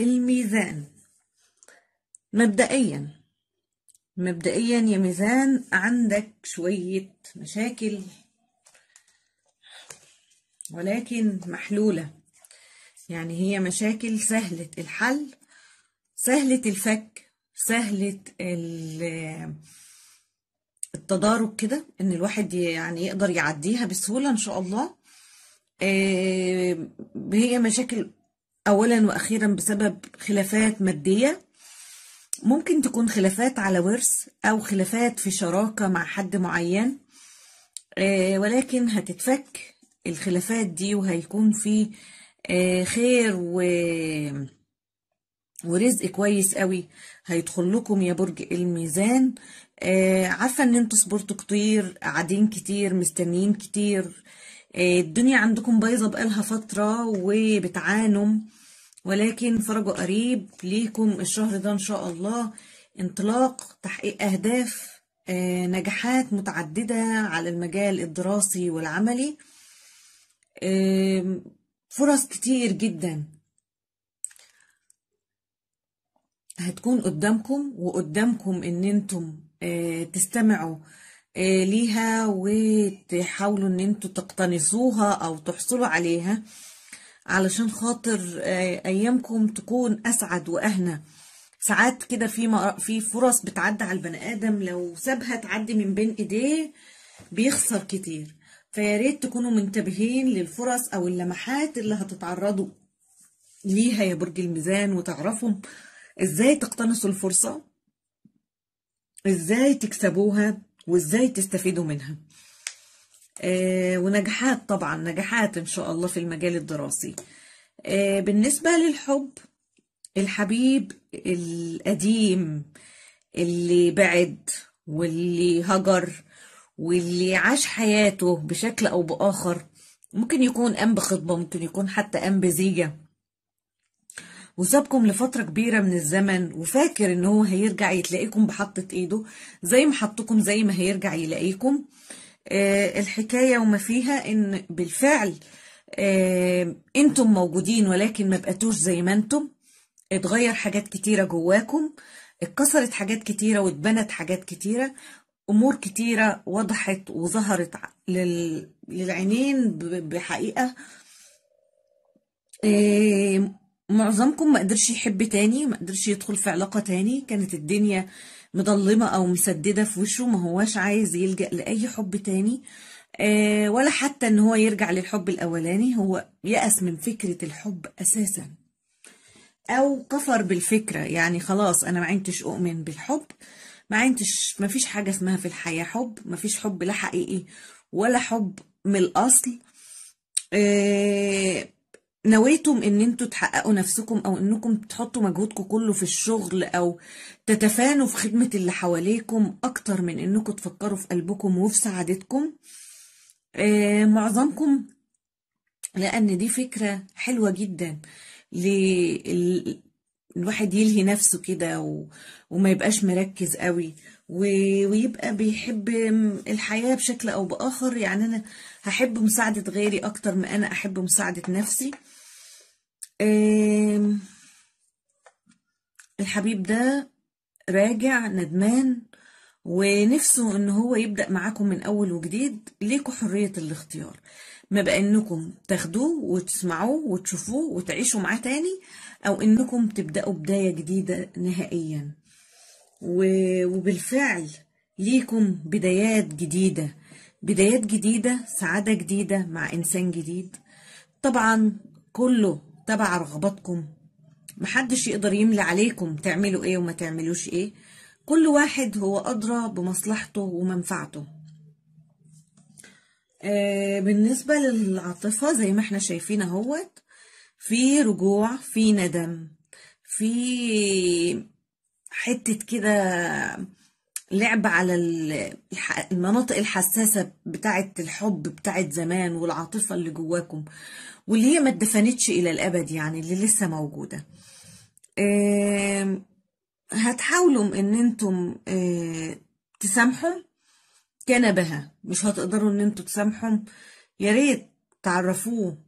الميزان مبدئيا مبدئيا يا ميزان عندك شوية مشاكل ولكن محلولة يعني هي مشاكل سهلة الحل سهلة الفك سهلة التضارب كده ان الواحد يعني يقدر يعديها بسهولة ان شاء الله آه، هي مشاكل أولا وأخيرا بسبب خلافات مادية ممكن تكون خلافات على ورث أو خلافات في شراكة مع حد معين آه، ولكن هتتفك الخلافات دي وهيكون في آه، خير و ورزق كويس قوي هيدخل لكم يا برج الميزان آه، عارفه ان انتوا صبرتوا كتير قاعدين كتير مستنيين كتير آه، الدنيا عندكم بايظه بقالها فتره وبتعانوا ولكن فرجوا قريب ليكم الشهر ده ان شاء الله انطلاق تحقيق اهداف آه، نجاحات متعدده على المجال الدراسي والعملي فرص كتير جدا هتكون قدامكم وقدامكم ان انتم آه، تستمعوا آه، ليها وتحاولوا ان انتوا تقتنصوها او تحصلوا عليها علشان خاطر آه، ايامكم تكون اسعد واهنى ساعات كده في في فرص بتعدي على البني ادم لو سابها تعدي من بين ايديه بيخسر كتير فيا ريت تكونوا منتبهين للفرص او اللمحات اللي هتتعرضوا ليها يا برج الميزان وتعرفوا ازاي تقتنصوا الفرصه ازاي تكسبوها وازاي تستفيدوا منها آه ونجاحات طبعا نجاحات ان شاء الله في المجال الدراسي آه بالنسبة للحب الحبيب القديم اللي بعد واللي هجر واللي عاش حياته بشكل او باخر ممكن يكون قام بخطبة ممكن يكون حتى قام بزيجة وسابكم لفترة كبيرة من الزمن وفاكر ان هو هيرجع يتلاقيكم بحطة ايده زي ما حطكم زي ما هيرجع يلاقيكم آه الحكاية وما فيها ان بالفعل آه انتم موجودين ولكن ما بقتوش زي ما انتم اتغير حاجات كتيرة جواكم اتكسرت حاجات كتيرة واتبنت حاجات كتيرة امور كتيرة وضحت وظهرت لل... للعينين بحقيقة آه معظمكم ما قدرش يحب تاني ما قدرش يدخل في علاقة تاني كانت الدنيا مضلمة أو مسددة في وشه ما هواش عايز يلجأ لأي حب تاني آه، ولا حتى إن هو يرجع للحب الأولاني هو يأس من فكرة الحب أساسا أو كفر بالفكرة يعني خلاص أنا ما عندتش أؤمن بالحب ما عندتش ما فيش حاجة اسمها في الحياة حب ما فيش حب لا حقيقي ولا حب من الأصل آه نويتم ان انتوا تحققوا نفسكم او انكم تحطوا مجهودكم كله في الشغل او تتفانوا في خدمة اللي حواليكم اكتر من انكم تفكروا في قلبكم وفي سعادتكم آه معظمكم لان دي فكرة حلوة جدا الواحد يلهي نفسه كده وما يبقاش مركز قوي ويبقى بيحب الحياة بشكل أو بآخر يعني أنا هحب مساعدة غيري أكتر ما أنا أحب مساعدة نفسي الحبيب ده راجع ندمان ونفسه ان هو يبدأ معاكم من اول وجديد ليكوا حرية الاختيار ما بقى انكم تاخدوه وتسمعوه وتشوفوه وتعيشوا معاه تاني او انكم تبدأوا بداية جديدة نهائيا وبالفعل ليكم بدايات جديدة بدايات جديدة سعادة جديدة مع إنسان جديد طبعا كله تبع رغباتكم محدش يقدر يملي عليكم تعملوا إيه وما تعملوش إيه كل واحد هو أدرى بمصلحته ومنفعته آه، بالنسبة للعاطفة زي ما احنا شايفين اهوت في رجوع في ندم في حتة كده لعب على المناطق الحساسة بتاعة الحب بتاعة زمان والعاطفة اللي جواكم واللي هي ما اتدفنتش إلى الأبد يعني اللي لسه موجودة هتحاولوا إن انتم تسامحوا كان بها مش هتقدروا إن انتم تسامحوا يا ريت تعرفوه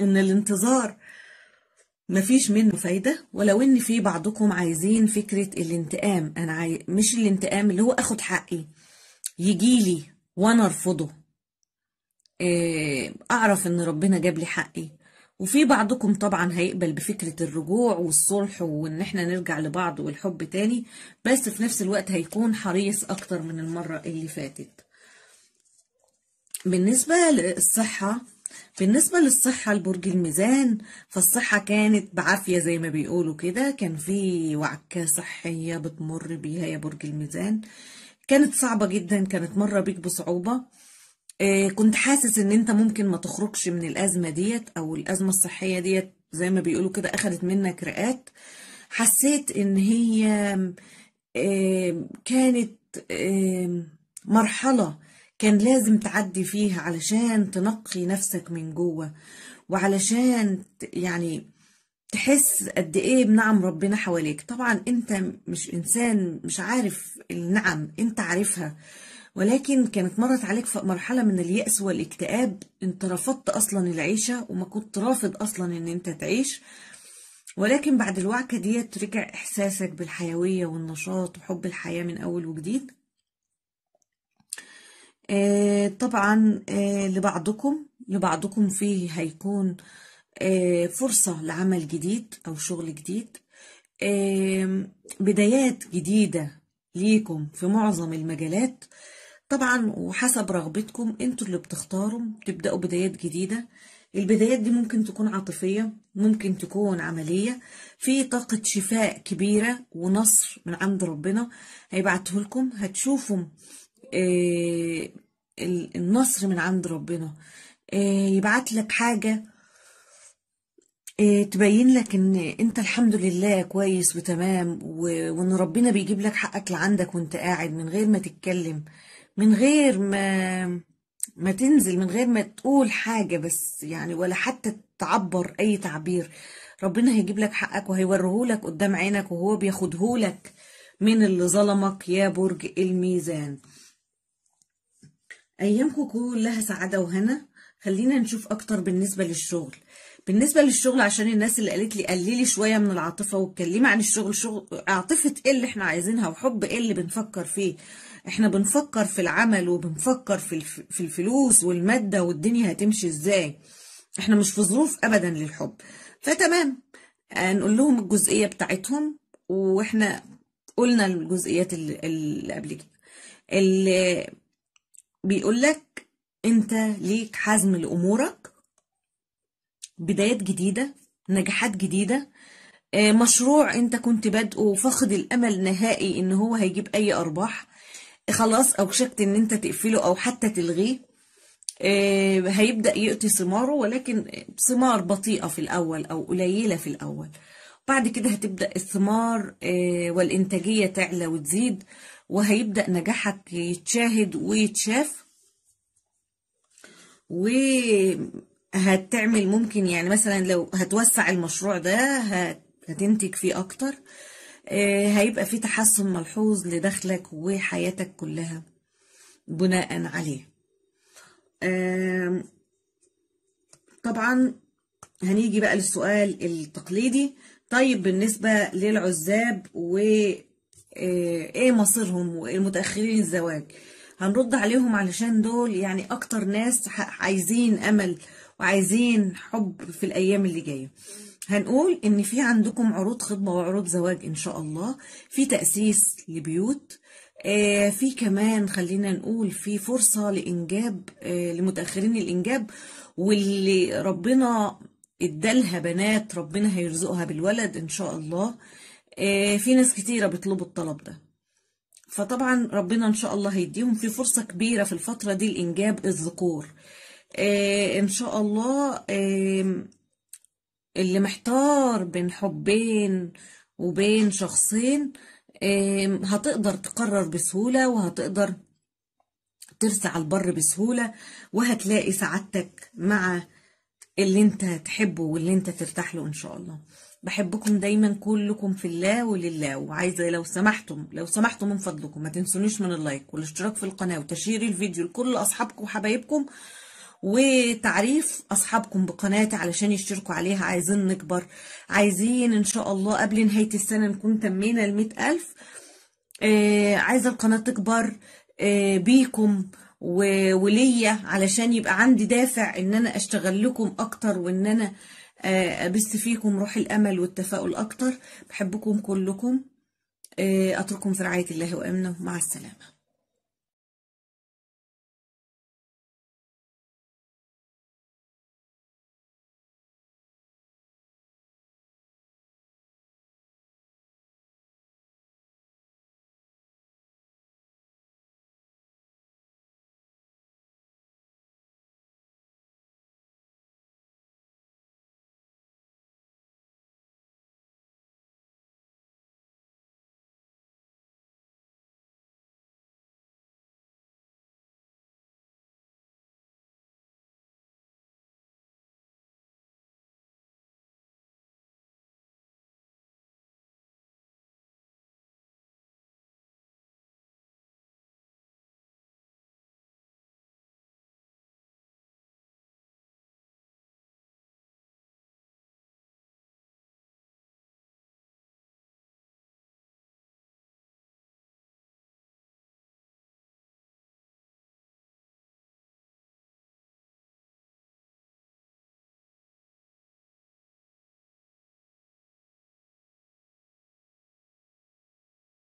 إن الانتظار مفيش منه فايدة ولو ان في بعضكم عايزين فكرة الانتقام انا عاي... مش الانتقام اللي هو اخد حقي يجيلي وانا ارفضه آه، اعرف ان ربنا جاب لي حقي وفي بعضكم طبعا هيقبل بفكرة الرجوع والصلح وان احنا نرجع لبعض والحب تاني بس في نفس الوقت هيكون حريص اكتر من المرة اللي فاتت بالنسبة للصحة بالنسبة للصحة لبرج الميزان فالصحة كانت بعافية زي ما بيقولوا كده كان في وعكة صحية بتمر بيها يا برج الميزان كانت صعبة جدا كانت مرة بيك بصعوبة آه كنت حاسس ان انت ممكن ما تخرجش من الأزمة ديت او الأزمة الصحية ديت زي ما بيقولوا كده أخدت منك رئات حسيت ان هي آه كانت آه مرحلة كان لازم تعدي فيها علشان تنقي نفسك من جوه وعلشان يعني تحس قد ايه بنعم ربنا حواليك طبعا انت مش انسان مش عارف النعم انت عارفها ولكن كانت مرت عليك في مرحله من اليأس والاكتئاب انت رفضت اصلا العيشه وما كنت رافض اصلا ان انت تعيش ولكن بعد الوعكه ديت رجع احساسك بالحيويه والنشاط وحب الحياه من اول وجديد آه، طبعا آه، لبعضكم لبعضكم فيه هيكون آه، فرصة لعمل جديد أو شغل جديد بدايات جديدة ليكم في معظم المجالات طبعا وحسب رغبتكم انتوا اللي بتختاروا تبدأوا بدايات جديدة البدايات دي ممكن تكون عاطفية ممكن تكون عملية في طاقة شفاء كبيرة ونصر من عند ربنا هيبعته لكم هتشوفوا آه، النصر من عند ربنا آه، يبعت لك حاجة آه، تبين لك ان انت الحمد لله كويس وتمام وان ربنا بيجيب لك حقك لعندك وانت قاعد من غير ما تتكلم من غير ما ما تنزل من غير ما تقول حاجة بس يعني ولا حتى تعبر اي تعبير ربنا هيجيب لك حقك وهيوريهولك قدام عينك وهو بياخدهولك من اللي ظلمك يا برج الميزان ايامكم كلها سعاده وهنا خلينا نشوف اكتر بالنسبه للشغل بالنسبه للشغل عشان الناس اللي قالت لي قللي شويه من العاطفه واتكلمي عن الشغل شغل عاطفه ايه اللي احنا عايزينها وحب ايه اللي بنفكر فيه احنا بنفكر في العمل وبنفكر في الف... في الفلوس والماده والدنيا هتمشي ازاي احنا مش في ظروف ابدا للحب فتمام نقول لهم الجزئيه بتاعتهم واحنا قلنا الجزئيات اللي, اللي قبل كده بيقول لك انت ليك حزم لامورك بدايات جديده نجاحات جديده آه، مشروع انت كنت بادئه وفاقد الامل نهائي ان هو هيجيب اي ارباح خلاص اوشكت ان انت تقفله او حتى تلغيه آه، هيبدا يقطي ثماره ولكن ثمار بطيئه في الاول او قليله في الاول بعد كده هتبدا الثمار آه، والانتاجيه تعلى وتزيد وهيبدأ نجاحك يتشاهد ويتشاف وهتعمل ممكن يعني مثلا لو هتوسع المشروع ده هتنتج فيه أكتر آه، هيبقى في تحسن ملحوظ لدخلك وحياتك كلها بناء عليه طبعا هنيجي بقى للسؤال التقليدي طيب بالنسبة للعزاب و إيه،, ايه مصيرهم المتاخرين الزواج هنرد عليهم علشان دول يعني اكتر ناس عايزين امل وعايزين حب في الايام اللي جايه هنقول ان في عندكم عروض خطبه وعروض زواج ان شاء الله في تاسيس لبيوت إيه، في كمان خلينا نقول في فرصه لانجاب إيه، لمتاخرين الانجاب واللي ربنا ادالها بنات ربنا هيرزقها بالولد ان شاء الله إيه، في ناس كتيرة بيطلبوا الطلب ده فطبعا ربنا ان شاء الله هيديهم في فرصة كبيرة في الفترة دي لإنجاب الذكور إيه، ان شاء الله إيه، اللي محتار بين حبين وبين شخصين هتقدر تقرر بسهولة وهتقدر ترسى على البر بسهولة وهتلاقي سعادتك مع اللي انت تحبه واللي انت ترتاح له ان شاء الله بحبكم دايما كلكم في الله ولله وعايزه لو سمحتم لو سمحتم من فضلكم ما تنسونيش من اللايك والاشتراك في القناه وتشير الفيديو لكل اصحابكم وحبايبكم وتعريف اصحابكم بقناتي علشان يشتركوا عليها عايزين نكبر عايزين ان شاء الله قبل نهايه السنه نكون تمينا ال 100000 آه عايزه القناه تكبر آه بيكم وليا علشان يبقى عندي دافع ان انا اشتغل لكم اكتر وان انا آه أبث آه، فيكم روح الأمل والتفاؤل أكتر بحبكم كلكم آه، أترككم في رعاية الله وأمنه مع السلامة